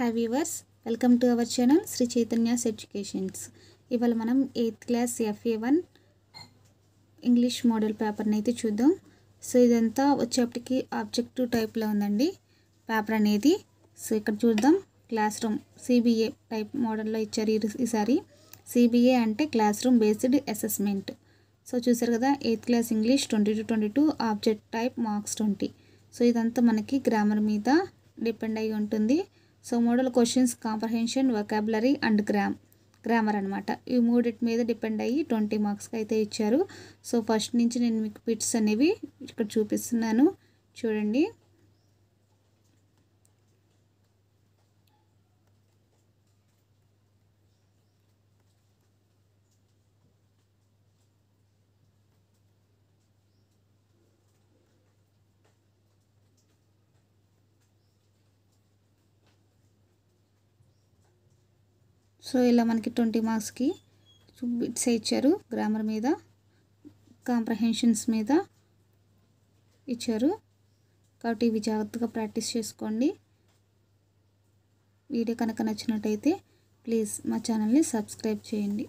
hi viewers welcome to our channel Shri Chaitanya's educations ఇవాళ మనం eighth class FA one English model పేపర్ని అయితే చూద్దాం సో ఇదంతా వచ్చేపటికి ఆబ్జెక్టివ్ టైప్లో ఉందండి పేపర్ అనేది సో ఇక్కడ చూద్దాం క్లాస్ రూమ్ సిబిఏ టైప్ మోడల్లో ఇచ్చారు ఈసారి సిబిఏ అంటే class room based assessment so చూసారు కదా eighth class English twenty two twenty two object type marks twenty so ఇదంతా మనకి గ్రామర్ మీద డిపెండ్ అయి ఉంటుంది so model questions comprehension vocabulary and gram grammar అనమాట ఈ మూడిటి మీద డిపెండ్ అయ్యి ట్వంటీ మార్క్స్కి అయితే ఇచ్చారు సో ఫస్ట్ నుంచి నేను మీకు పిట్స్ అనేవి ఇక్కడ చూపిస్తున్నాను చూడండి సో ఇలా మనకి ట్వంటీ మార్క్స్కి బిట్స్ ఇచ్చారు గ్రామర్ మీద కాంప్రహెన్షన్స్ మీద ఇచ్చారు కాబట్టి ఇవి జాగ్రత్తగా ప్రాక్టీస్ చేసుకోండి వీడియో కనుక నచ్చినట్టయితే ప్లీజ్ మా ఛానల్ని సబ్స్క్రైబ్ చేయండి